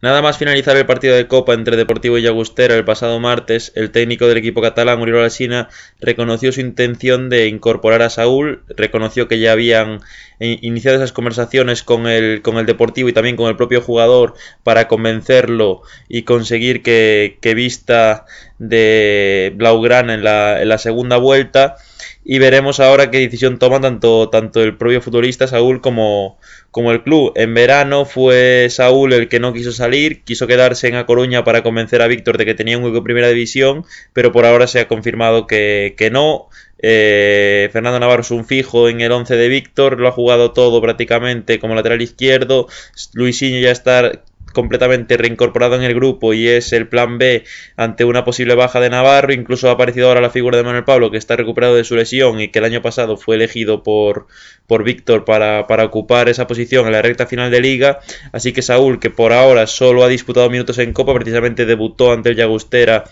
Nada más finalizar el partido de Copa entre Deportivo y Agustera el pasado martes, el técnico del equipo catalán, Uriol Alsina, reconoció su intención de incorporar a Saúl, reconoció que ya habían eh, iniciado esas conversaciones con el, con el Deportivo y también con el propio jugador para convencerlo y conseguir que, que vista de Blaugrana en la, en la segunda vuelta y veremos ahora qué decisión toma tanto, tanto el propio futbolista Saúl como, como, el club. En verano fue Saúl el que no quiso salir, quiso quedarse en A Coruña para convencer a Víctor de que tenía un hueco en primera división, pero por ahora se ha confirmado que, no. Eh, Fernando Navarro es un fijo en el 11 de Víctor, lo ha jugado todo prácticamente como lateral izquierdo. Luisinho ya está completamente reincorporado en el grupo y es el plan B ante una posible baja de Navarro. Incluso ha aparecido ahora la figura de Manuel Pablo, que está recuperado de su lesión y que el año pasado fue elegido por, por Víctor para, para ocupar esa posición en la recta final de liga. Así que Saúl, que por ahora solo ha disputado minutos en Copa, precisamente debutó ante el Yagustera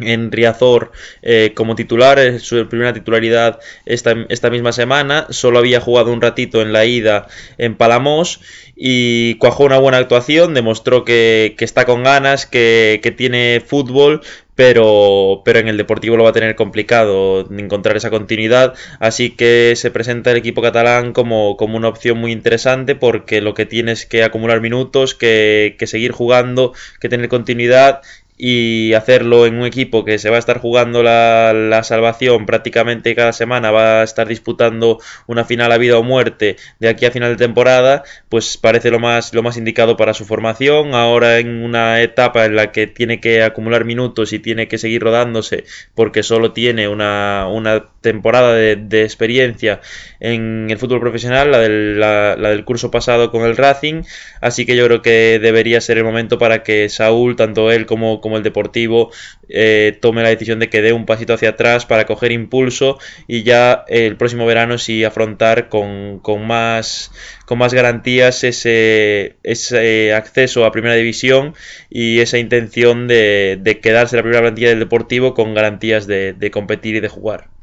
en Riazor eh, como titular, su primera titularidad esta, esta, misma semana, solo había jugado un ratito en la ida en Palamos y cuajó una buena actuación, demostró que, está con ganas, que, tiene fútbol, pero, pero en el Deportivo lo va a tener complicado encontrar esa continuidad, así que se presenta el equipo catalán como, como una opción muy interesante porque lo que tiene es que acumular minutos, que, que seguir jugando, que tener continuidad y hacerlo en un equipo que se va a estar jugando la, salvación prácticamente cada semana, va a estar disputando una final a vida o muerte de aquí a final de temporada, pues parece lo más, lo más indicado para su formación. Ahora en una etapa en la que tiene que acumular minutos y tiene que seguir rodándose porque solo tiene una, temporada de, experiencia en el fútbol profesional, la del, la del curso pasado con el Racing, así que yo creo que debería ser el momento para que Saúl, tanto él como como el Deportivo eh, tome la decisión de que dé un pasito hacia atrás para coger impulso y ya el próximo verano sí afrontar con, con más con más garantías ese, ese acceso a primera división y esa intención de, quedarse en la primera plantilla del Deportivo con garantías de competir y de jugar.